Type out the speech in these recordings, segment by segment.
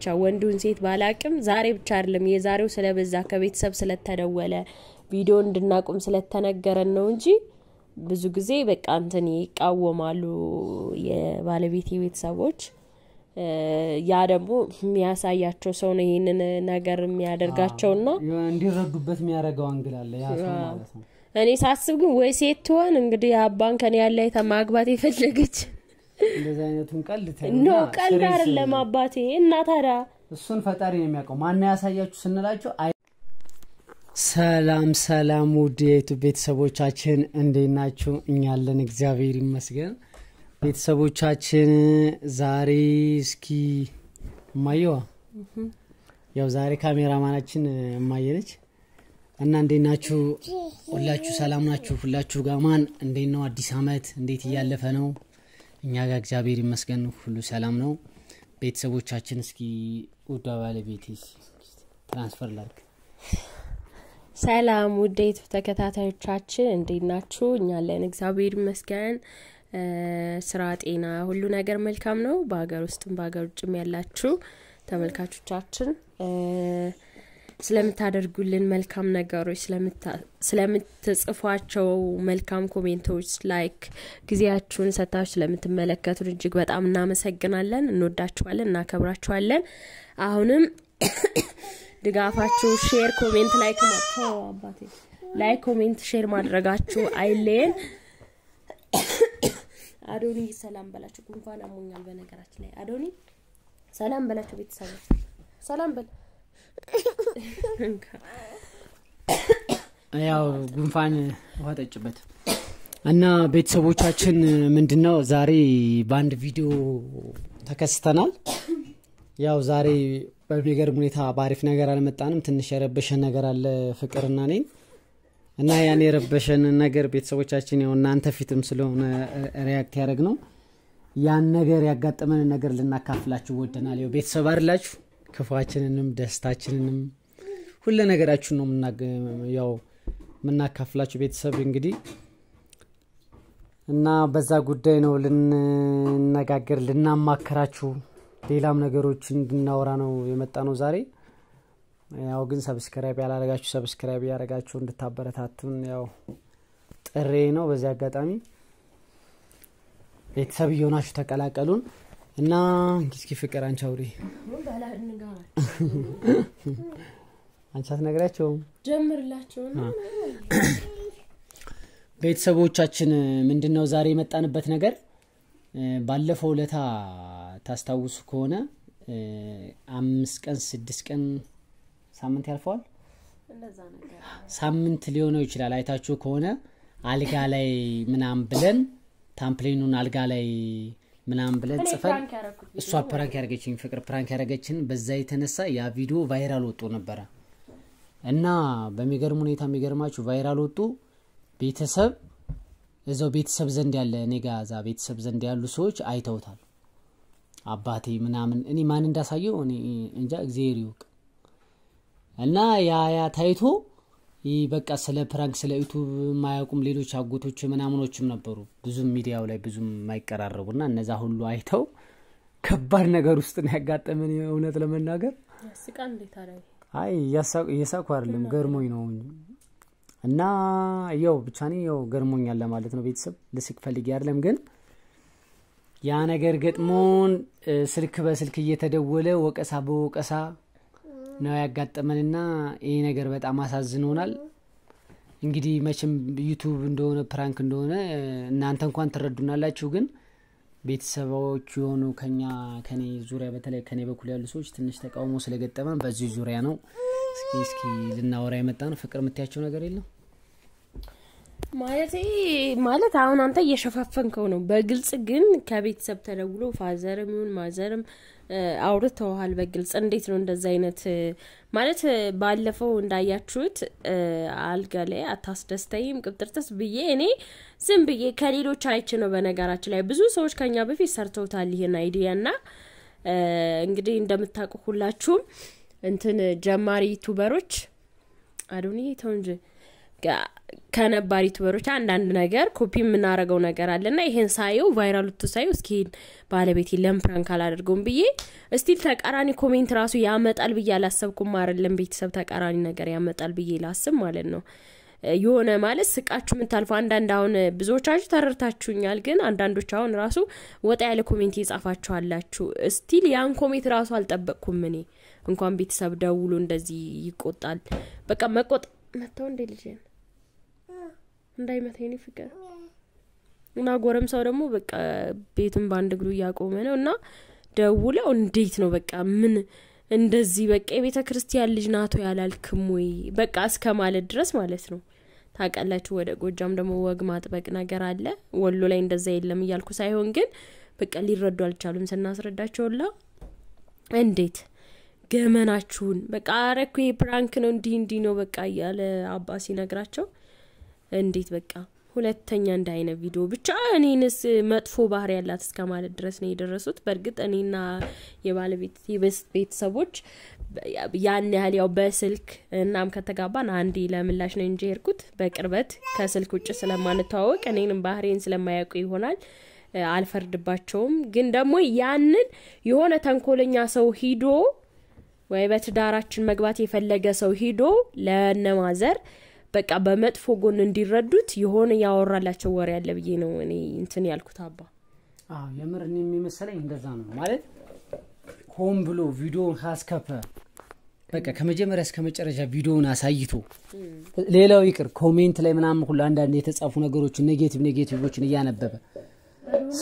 ብቻ ወንዱን ሴት ባላቅም ዛሬ ብቻ አይደለም የዛሬው ስለበዛ ከቤተሰብ ስለተደወለ ቪዲዮ እንድናቁም ስለተነገረን ነው እንጂ ብዙ ጊዜ በቃ እንትን ይቃወማሉ የባለቤት ቤተሰቦች። ያ ደግሞ የሚያሳያቸው ሰው ነው ይህንን ነገር የሚያደርጋቸውና እንዲረዱበት የሚያደረገው አንግላለ ያ ሰው ማለት ነው። እኔ ሳስብ ግን ወይ ሴት ትሆን እንግዲህ አባን ከኔ ያለ ማግባት የፈለገች እንደዚህ አይነቱን ቀልድ ኖ ቀልድ አይደለም አባቴ። እና ታዲያ እሱን ፈጣሪ ነው የሚያውቀው። ማን ያሳያችሁ ስንላችሁ ሰላም ሰላም፣ ውድ የቱ ቤተሰቦቻችን እንዴት ናችሁ? እኛለን እግዚአብሔር ይመስገን። ቤተሰቦቻችን ዛሬ እስኪ እማየዋ ያው ዛሬ ካሜራማናችን እማየነች እና እንዴት ናችሁ? ሁላችሁ ሰላም ናችሁ? ሁላችሁ ጋማን እንዴት ነው? አዲስ አመት እንዴት እያለፈ ነው? እኛ ጋር እግዚአብሔር ይመስገን ሁሉ ሰላም ነው። ቤተሰቦቻችን እስኪ ውዳ ባለቤት ትራንስፈር ላርግ ሰላም ውዴት ተከታታዮቻችን እንዴት ናችሁ? እኛለን እግዚአብሔር ይመስገን። ስራ፣ ጤና፣ ሁሉ ነገር መልካም ነው። በሀገር ውስጥም በሀገር ውጭም ያላችሁ ተመልካቾቻችን ስለምታደርጉልን መልካም ነገሮች፣ ስለምትጽፏቸው መልካም ኮሜንቶች፣ ላይክ ጊዜያችሁን ሰታችሁ ስለምትመለከቱን እጅግ በጣም እናመሰግናለን። እንወዳችኋለን፣ እናከብራችኋለን። አሁንም ድጋፋችሁ ሼር፣ ኮሜንት፣ ላይክ አባቴ ላይ ኮሜንት ሼር ማድረጋችሁ አይለየን። አዶኒ ሰላም በላችሁ። ጉንፋን አሞኛል። በነገራችን ላይ አዶኒ ሰላም በላችሁ ቤተሰቦች፣ ሰላም በላ ያው ጉንፋን ውሃ ጠጭበት እና ቤተሰቦቻችን ምንድን ነው ዛሬ በአንድ ቪዲዮ ተከስተናል። ያው ዛሬ በሚገርም ሁኔታ በአሪፍ ነገር አልመጣንም። ትንሽ የረበሸን ነገር አለ ፍቅርና እኔን እና ያን የረበሸን ነገር ቤተሰቦቻችን ያው እናንተ ፊትም ስለሆነ ሪያክት ያደረግ ነው ያን ነገር ያጋጠመንን ነገር ልናካፍላችሁ ወደናል። ቤተሰብ አይደላችሁ ክፋችንንም ደስታችንንም ሁለ ነገራችሁን ነው ያው የምናካፍላችሁ ቤተሰብ እንግዲህ እና በዛ ጉዳይ ነው ልንነጋገር ልናማከራችሁ ሌላም ነገሮች እንድናወራ ነው የመጣ ነው ዛሬ ያው ግን ሰብስክራይብ ያላረጋችሁ ሰብስክራይብ ያረጋችሁ እንድታበረታቱን ያው ጥሬ ነው በዚህ አጋጣሚ ቤተሰብ እየሆናችሁ ተቀላቀሉን እና እስኪ ፍቅር አንቺ አውሪ አንቺ ጀምርላቸው ቤተሰቦቻችን ምንድን ነው ዛሬ የመጣንበት ነገር ባለፈው ለታ ታስታውሱ ከሆነ አምስት ቀን ስድስት ቀን ሳምንት ያልፈዋል ሳምንት ሊሆነው ይችላል አይታችሁ ከሆነ አልጋ ላይ ምናም ብለን ታምፕሌኑን አልጋ ላይ ምናምን ብለን ጽፈን እሷ ፕራንክ ያደረገችኝ ፍቅር ፕራንክ ያደረገችን። በዛ የተነሳ ያ ቪዲዮ ቫይራል ወጦ ነበረ እና በሚገርም ሁኔታ የሚገርማችሁ ቫይራል ወጡ ቤተሰብ እዛው ቤተሰብ ዘንድ ያለ እኔ ጋ ቤተሰብ ዘንድ ያሉ ሰዎች አይተውታል። አባቴ ምናምን እኔ ማን እንዳሳየው እኔ እንጃ፣ እግዚአብሔር እና ያ ያ ታይቶ በቃ ስለ ፕራንክ ስለ ዩቱብ የማያውቁም ሌሎች አጎቶች ምናምኖችም ነበሩ ብዙም ሚዲያው ላይ ብዙም ና እነዛ ሁሉ አይተው ከባድ ነገር ውስጥ ነው ያጋጠመን። እውነት ለመናገር አይ የሳኩ አይደለም ገርሞኝ ነው እና ያው ብቻ እኔ ያው ገርሞኛል ለማለት ነው። ቤተሰብ ልስቅ ፈልጌ አይደለም ግን ያ ነገር ገጥሞን ስልክ በስልክ እየተደወለ ወቀሳ በወቀሳ ነው ያጋጠመንና ይሄ ነገር በጣም አሳዝኖናል። እንግዲህ መቼም ዩቱብ እንደሆነ ፕራንክ እንደሆነ እናንተ እንኳን ትረዱናላችሁ፣ ግን ቤተሰቦች የሆኑ ከኛ ከኔ ዙሪያ በተለይ ከኔ በኩል ያሉ ሰዎች ትንሽ ተቃውሞ ስለገጠመን በዚህ ዙሪያ ነው እስኪ እስኪ ልናወራ የመጣ ነው። ፍቅር የምትያቸው ነገር የለም ማለት ማለት አሁን አንተ እየሸፋፈንከው ነው። በግልጽ ግን ከቤተሰብ ተደውሎ ፋዘርም ይሁን ማዘርም አውርተውሃል በግልጽ እንዴት ነው እንደዚ አይነት ማለት ባለፈው እንዳያችሁት አልጋ ላይ አታስደስተይም ቅብጥርጥስ ብዬ እኔ ዝም ብዬ ከሌሎች አይች ነው በነገራችን ላይ ብዙ ሰዎች ከኛ በፊት ሰርተውታል ይህን አይዲያ ና እንግዲህ እንደምታውቁ ሁላችሁም እንትን ጀማሪ ቱበሮች አዶኒ ተው እንጂ ከነባሪ ዩቱበሮች አንዳንድ ነገር ኮፒ የምናደረገው ነገር ና ይሄን ሳየው ቫይራል ቱ ሳየው እስኪ ባለቤት ለምፕራንክ አላደርገውም ብዬ እስቲል ተቃራኒ ኮሜንት ራሱ ያመጣል ብዬ አላሰብኩም። አይደለም ቤተሰብ ተቃራኒ ነገር ያመጣል ብዬ ላስብ ማለት ነው። የሆነ ማለት ስቃችሁ የምታልፉ አንዳንድ አሁን ብዙዎቻችሁ ተረድታችሁኛል፣ ግን አንዳንዶች አሁን ራሱ ወጣ ያለ ኮሜንት የጻፋችሁ አላችሁ። እስቲል ያን ኮሜንት ራሱ አልጠበቅኩም እኔ እንኳን ቤተሰብ ደውሎ እንደዚህ ይቆጣል። በቃ መቆጣ መጥተው እንደ ልጅ እንዳይመታ የኔ ፍቅር እና ጎረምሳው ደግሞ በቃ ቤቱን በአንድ እግሩ እያቆመ ነው እና ደውለው እንዴት ነው በቃ ምን እንደዚህ በቃ የቤተ ክርስቲያን ልጅ ናቶ ያላልክም ወይ በቃ እስከ ማለት ድረስ ማለት ነው ታውቃላችሁ ወደ ጎጃም ደግሞ ወግ ማጥበቅ ነገር አለ ወሎ ላይ እንደዛ የለም እያልኩ ሳይሆን ግን በቃ ሊረዱ አልቻሉም ስናስረዳቸውላ እንዴት ገመናችሁን በቃ አረኩ ፕራንክ ነው እንዲህ እንዲህ ነው በቃ እያለ አባ ሲነግራቸው እንዴት በቃ ሁለተኛ እንደ አይነት ቪዲዮ ብቻ እኔንስ መጥፎ ባህር ያላት እስከ ማለት ድረስ ነው የደረሱት። በእርግጥ እኔና የባለቤት ቤተሰቦች ያን ያህል ያው በስልክ እናም ከተጋባን አንዴ ለምላሽ ነው እንጂ ሄድኩት በቅርበት ከስልክ ውጭ ስለማንተዋወቅ እኔንም ባህሬን ስለማያውቁ ይሆናል አልፈርድባቸውም። ግን ደግሞ ያንን የሆነ ተንኮለኛ ሰው ሂዶ ወይ በትዳራችን መግባት የፈለገ ሰው ሂዶ ለነማዘር በቃ በመጥፎ ጎን እንዲረዱት የሆነ ያወራላቸው ወሬ ያለ ብዬ ነው እኔ እንትን ያልኩት አባ የምር እኔ የሚመስለኝ እንደዛ ነው ማለት ሆን ብሎ ቪዲዮን ካስከፈ በቃ ከመጀመሪያ እስከ መጨረሻ ቪዲዮውን አሳይቶ ሌላው ይቅር ኮሜንት ላይ ምናምን ሁሉ አንዳንድ የተጻፉ ነገሮችን ኔጌቲቭ ኔጌቲቮችን እያነበበ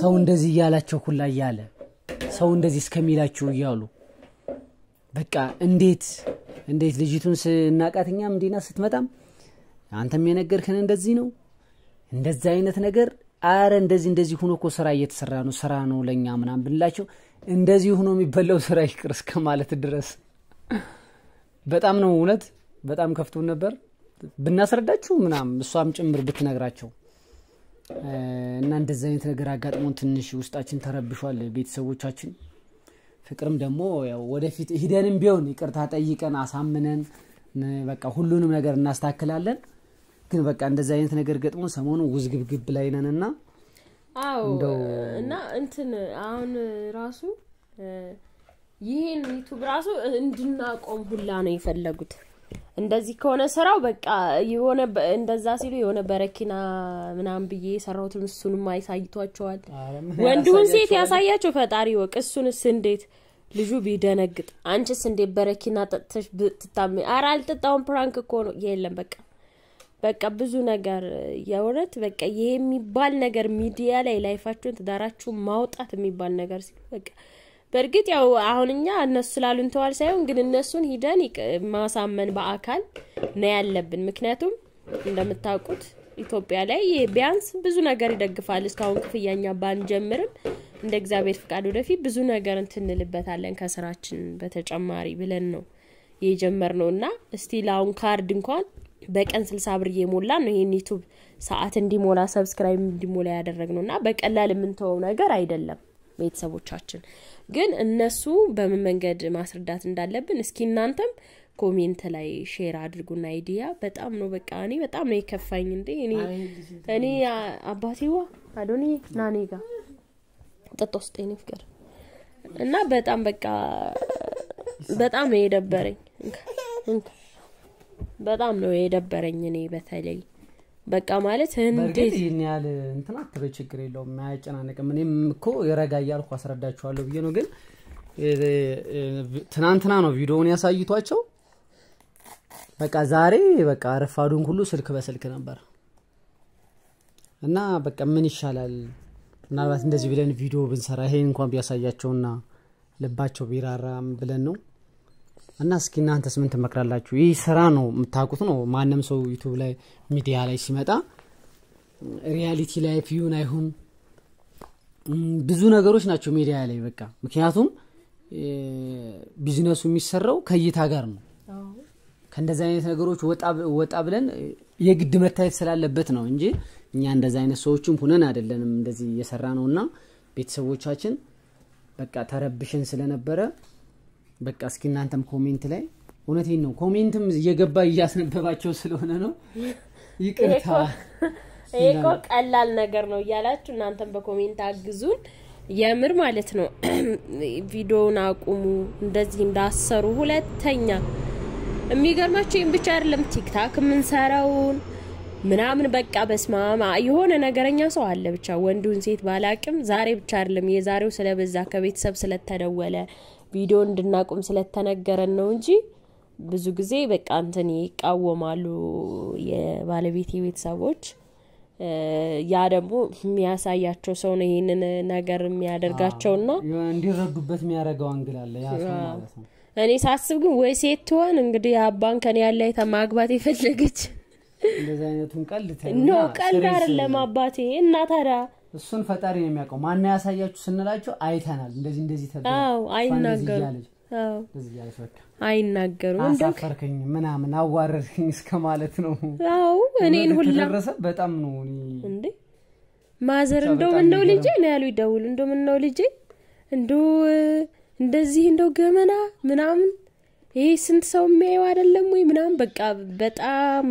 ሰው እንደዚህ እያላቸው ሁላ እያለ ሰው እንደዚህ እስከሚላቸው እያሉ በቃ እንዴት እንዴት ልጅቱን ስናቃትኛም እንዲና ስትመጣም አንተም የነገርክን እንደዚህ ነው እንደዚህ አይነት ነገር አረ እንደዚህ እንደዚህ ሆኖ እኮ ስራ እየተሰራ ነው ስራ ነው ለእኛ ምናም ብንላቸው እንደዚህ ሆኖ የሚበላው ስራ ይቅር እስከ ማለት ድረስ በጣም ነው እውነት በጣም ከፍቶን ነበር ብናስረዳችሁ ምናም እሷም ጭምር ብትነግራቸው እና እንደዚህ አይነት ነገር አጋጥሞን ትንሽ ውስጣችን ተረብሿል ቤተሰቦቻችን ፍቅርም ደግሞ ወደፊት ሂደንም ቢሆን ይቅርታ ጠይቀን አሳምነን በቃ ሁሉንም ነገር እናስታክላለን ግን በቃ እንደዚህ አይነት ነገር ገጥሞ ሰሞኑ ውዝግብግብ ላይ ነን እና አዎ እና እንትን አሁን ራሱ ይህን ዩቱብ ራሱ እንድናቆም ሁላ ነው የፈለጉት እንደዚህ ከሆነ ስራው በቃ የሆነ እንደዛ ሲሉ የሆነ በረኪና ምናምን ብዬ የሰራሁትን እሱንም አይሳይቷቸዋል ወንድሁን ሴት ያሳያቸው ፈጣሪ ወቅ እሱንስ እንዴት ልጁ ቢደነግጥ አንቺስ እንዴት በረኪና ጠጥተሽ ትታመ አራ አልጠጣውን ፕራንክ እኮ ነው የለም በቃ በቃ ብዙ ነገር የውረት በቃ ይሄ የሚባል ነገር ሚዲያ ላይ ላይፋችሁን ትዳራችሁን ማውጣት የሚባል ነገር ሲሉ በቃ በእርግጥ ያው አሁን እኛ እነሱ ስላሉን ተዋል ሳይሆን ግን እነሱን ሂደን ማሳመን በአካል ነው ያለብን። ምክንያቱም እንደምታውቁት ኢትዮጵያ ላይ ቢያንስ ብዙ ነገር ይደግፋል። እስካሁን ክፍያኛ ባንጀምርም እንደ እግዚአብሔር ፍቃድ ወደፊት ብዙ ነገር እንትንልበታለን ከስራችን በተጨማሪ ብለን ነው የጀመር ነው እና እስቲ ለአሁን ካርድ እንኳን በቀን ስልሳ ብር እየሞላ ነው ይህን ዩቱብ ሰዓት እንዲሞላ ሰብስክራይብ እንዲሞላ ያደረግ ነው እና በቀላል የምንተወው ነገር አይደለም። ቤተሰቦቻችን ግን እነሱ በምን መንገድ ማስረዳት እንዳለብን እስኪ እናንተም ኮሜንት ላይ ሼር አድርጉና አይዲያ በጣም ነው በቃ እኔ በጣም ነው የከፋኝ እንዴ እኔ እኔ አባቴዋ አዶኒ ናኔ ጋ ጠጥ ውስጥ ፍቅር እና በጣም በቃ በጣም ነው የደበረኝ በጣም ነው የደበረኝ እኔ በተለይ በቃ ማለት እንዴት ይህን ያህል እንትን አትበይ ችግር የለውም አያጨናንቅም እኔም እኮ የረጋ እያልኩ አስረዳችኋለሁ ብዬ ነው ግን ትናንትና ነው ቪዲዮውን ያሳይቷቸው በቃ ዛሬ በቃ ረፋዱን ሁሉ ስልክ በስልክ ነበር እና በቃ ምን ይሻላል ምናልባት እንደዚህ ብለን ቪዲዮ ብንሰራ ይሄ እንኳን ቢያሳያቸውና ልባቸው ቢራራም ብለን ነው እና እስኪ እናንተስ ምን ትመክራላችሁ? ይህ ስራ ነው የምታውቁት ነው። ማንም ሰው ዩቱብ ላይ ሚዲያ ላይ ሲመጣ ሪያሊቲ ላይፍ ይሁን አይሁን ብዙ ነገሮች ናቸው ሚዲያ ላይ በቃ። ምክንያቱም ቢዝነሱ የሚሰራው ከእይታ ጋር ነው። ከእንደዚህ አይነት ነገሮች ወጣ ብለን የግድ መታየት ስላለበት ነው እንጂ እኛ እንደዚህ አይነት ሰዎችም ሁነን አይደለንም እንደዚህ እየሰራ ነው እና ቤተሰቦቻችን በቃ ተረብሽን ስለነበረ በቃ እስኪ እናንተም ኮሜንት ላይ እውነቴን ነው ኮሜንትም እየገባ እያስነበባቸው ስለሆነ ነው ይቅርታ ይሄ ቀላል ነገር ነው እያላችሁ እናንተም በኮሜንት አግዙን የምር ማለት ነው ቪዲዮውን አቁሙ እንደዚህ እንዳሰሩ ሁለተኛ የሚገርማቸው ይህም ብቻ አይደለም ቲክታክ የምንሰራውን ምናምን በቃ በስማማ የሆነ ነገረኛ ሰው አለ ብቻ ወንዱን ሴት ባላቅም ዛሬ ብቻ አይደለም የዛሬው ስለበዛ ከቤተሰብ ስለተደወለ ቪዲዮ እንድናቆም ስለተነገረን ነው እንጂ ብዙ ጊዜ በቃ እንትን ይቃወማሉ የባለቤቴ ቤተሰቦች። ያ ደግሞ የሚያሳያቸው ሰው ነው ይህንን ነገር የሚያደርጋቸውና እንዲረዱበት የሚያደረገው አንግል ያ ሰው ማለት ነው። እኔ ሳስብ ግን ወይ ሴት ትሆን እንግዲህ አባን ከኔ ያለ ማግባት የፈለገች እንደዚህ አይነቱን ቀልድ ነው ቀልድ አይደለም አባቴ እና ታዲያ እሱን ፈጣሪ ነው የሚያውቀው። ማን ያሳያችሁ ስንላቸው አይተናል፣ እንደዚህ እንደዚህ ተደረገ። አዎ አይናገሩ አሳፈርክኝ ምናምን አዋረድኝ እስከ ማለት ነው። አዎ እኔን ሁላ በጣም ነው እንዴ ማዘር እንደው ምነው ልጄ ነው ያሉ ይደውሉ። እንደው ምነው ልጄ እንደው እንደዚህ እንደው ገመና ምናምን ይሄ ስንት ሰው የሚያየው አይደለም ወይ ምናምን በቃ በጣም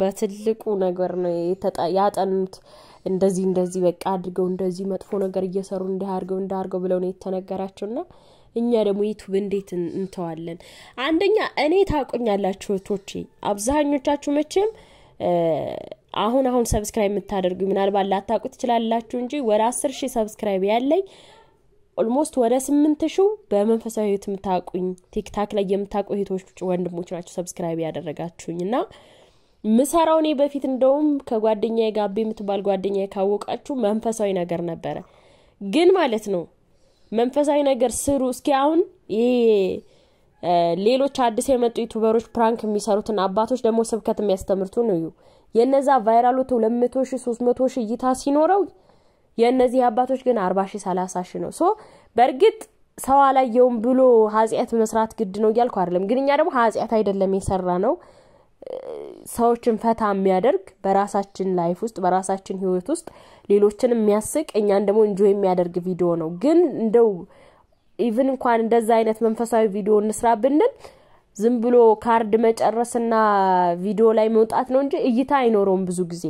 በትልቁ ነገር ነው ያጠኑት። እንደዚህ እንደዚህ በቃ አድርገው እንደዚህ መጥፎ ነገር እየሰሩ እንዳያርገው እንዳርገው ብለው ነው ና እኛ ደግሞ ዩቱብ እንዴት እንተዋለን? አንደኛ እኔ ታቆኛላችሁ እህቶቼ፣ አብዛኞቻችሁ መቼም አሁን አሁን ሰብስክራይብ የምታደርጉ ምናልባት ላታውቁ ትችላላችሁ እንጂ ወደ አስር ሺህ ሰብስክራይብ ያለኝ ኦልሞስት ወደ ስምንት ሺው በመንፈሳዊ ህይወት የምታውቁኝ ቲክታክ ላይ የምታውቁ እህቶች ወንድሞች ናቸው ሰብስክራይብ ያደረጋችሁኝ እና ምሰራው እኔ በፊት እንደውም ከጓደኛዬ ጋቢ የምትባል ጓደኛዬ ካወቃችሁ መንፈሳዊ ነገር ነበረ። ግን ማለት ነው መንፈሳዊ ነገር ስሩ። እስኪ አሁን ይሄ ሌሎች አዲስ የመጡ ዩቱበሮች ፕራንክ የሚሰሩትን አባቶች ደግሞ ስብከት ነው ዩ የነዛ ቫይራሉ ሁለት መቶ ሶስት መቶ ሺ እይታ ሲኖረው የእነዚህ አባቶች ግን አርባ ሺ ሰላሳ ሺ ነው። ሶ በእርግጥ ሰው አላየውም ብሎ ኃጢአት መስራት ግድ ነው እያልኩ አይደለም። ግን እኛ ደግሞ ኃጢአት አይደለም የሰራ ነው ሰዎችን ፈታ የሚያደርግ በራሳችን ላይፍ ውስጥ በራሳችን ህይወት ውስጥ ሌሎችን የሚያስቅ እኛን ደግሞ እንጆ የሚያደርግ ቪዲዮ ነው ግን እንደው ኢቭን እንኳን እንደዛ አይነት መንፈሳዊ ቪዲዮ እንስራ ብንል ዝም ብሎ ካርድ መጨረስና ቪዲዮ ላይ መውጣት ነው እንጂ እይታ አይኖረውም ብዙ ጊዜ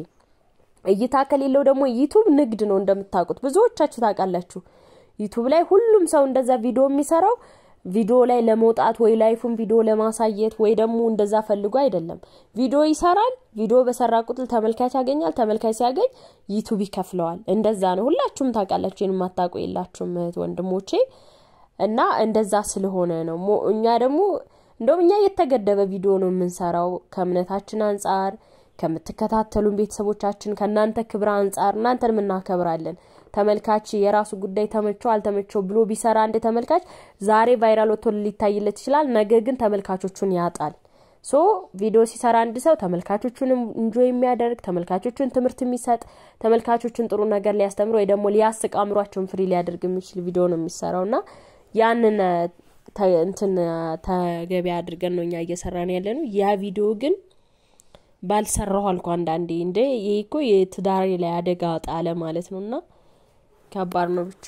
እይታ ከሌለው ደግሞ ዩቱብ ንግድ ነው እንደምታውቁት ብዙዎቻችሁ ታውቃላችሁ ዩቱብ ላይ ሁሉም ሰው እንደዛ ቪዲዮ የሚሰራው ቪዲዮ ላይ ለመውጣት ወይ ላይፉን ቪዲዮ ለማሳየት ወይ ደግሞ እንደዛ ፈልጎ አይደለም። ቪዲዮ ይሰራል። ቪዲዮ በሰራ ቁጥር ተመልካች ያገኛል። ተመልካች ሲያገኝ ዩቱብ ይከፍለዋል። እንደዛ ነው። ሁላችሁም ታውቃላችሁ። ይህን የማታውቁ የላችሁም እህት ወንድሞቼ። እና እንደዛ ስለሆነ ነው እኛ ደግሞ እንደውም እኛ የተገደበ ቪዲዮ ነው የምንሰራው ከእምነታችን አንጻር ከምትከታተሉን ቤተሰቦቻችን ከእናንተ ክብር አንጻር እናንተን የምናከብራለን። ተመልካች የራሱ ጉዳይ ተመቸው አልተመቸው ብሎ ቢሰራ አንድ ተመልካች ዛሬ ቫይራል ወጥቶ ሊታይለት ይችላል። ነገ ግን ተመልካቾቹን ያጣል። ሶ ቪዲዮ ሲሰራ አንድ ሰው ተመልካቾቹን እንጆ የሚያደርግ ተመልካቾቹን ትምህርት የሚሰጥ ተመልካቾቹን ጥሩ ነገር ሊያስተምር ወይ ደግሞ ሊያስቅ አእምሯቸውን ፍሪ ሊያደርግ የሚችል ቪዲዮ ነው የሚሰራው ና ያንን እንትን ተገቢ አድርገን ነው እኛ እየሰራን ያለ ነው። ያ ቪዲዮ ግን ባልሰራሁ አልኩ አንዳንዴ እንደ ይህ እኮ የትዳሬ ላይ አደጋ ጣለ ማለት ነው እና ከባድ ነው ብቻ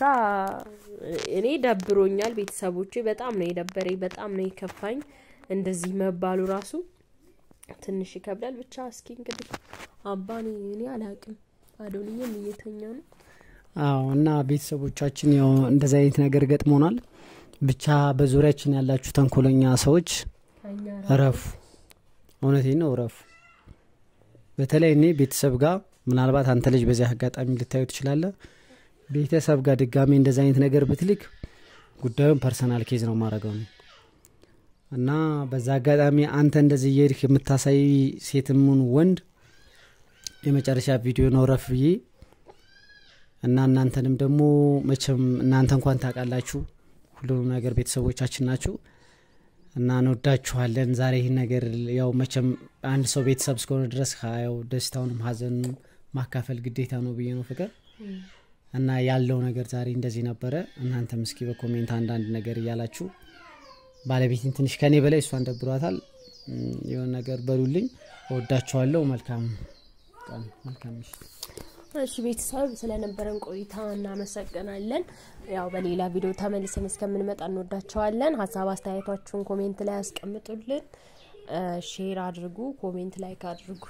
እኔ ደብሮኛል ቤተሰቦቼ በጣም ነው የደበረኝ በጣም ነው የከፋኝ እንደዚህ መባሉ ራሱ ትንሽ ይከብዳል ብቻ እስኪ እንግዲህ አባኔ እኔ አላቅም አዶንዬም እየተኛ ነው አዎ እና ቤተሰቦቻችን ያው እንደዚህ አይነት ነገር ገጥሞናል ብቻ በዙሪያችን ያላችሁ ተንኮለኛ ሰዎች ረፉ እውነቴ ነው ረፉ በተለይ እኔ ቤተሰብ ጋር ምናልባት አንተ ልጅ በዚህ አጋጣሚ ልታዩ ትችላለ ቤተሰብ ጋር ድጋሚ እንደዚ አይነት ነገር ብትልክ ጉዳዩን ፐርሰናል ኬዝ ነው ማድረገው ነው እና በዛ አጋጣሚ አንተ እንደዚህ እየሄድክ የምታሳይ ሴትምን ወንድ የመጨረሻ ቪዲዮ ነው ረፍ ብዬ እና እናንተንም ደግሞ መቼም እናንተ እንኳን ታውቃላችሁ ሁሉም ነገር ቤተሰቦቻችን ናችሁ እና እንወዳችኋለን ዛሬ ይህን ነገር ያው መቼም አንድ ሰው ቤተሰብ እስከሆነ ድረስ ያው ደስታውንም ሀዘኑ ማካፈል ግዴታ ነው ብዬ ነው ፍቅር እና ያለው ነገር ዛሬ እንደዚህ ነበረ። እናንተም እስኪ በኮሜንት አንዳንድ ነገር እያላችሁ ባለቤትን ትንሽ ከኔ በላይ እሷን ደብሯታል። የሆነ ነገር በሉልኝ። እወዳችኋለሁ። መልካም ቀን፣ መልካም ምሽት። እሺ ቤተሰብ ስለነበረን ቆይታ እናመሰግናለን። ያው በሌላ ቪዲዮ ተመልሰን እስከምንመጣ እንወዳቸዋለን። ሀሳብ አስተያየቷችሁን ኮሜንት ላይ ያስቀምጡልን። ሼር አድርጉ፣ ኮሜንት ላይክ አድርጉ።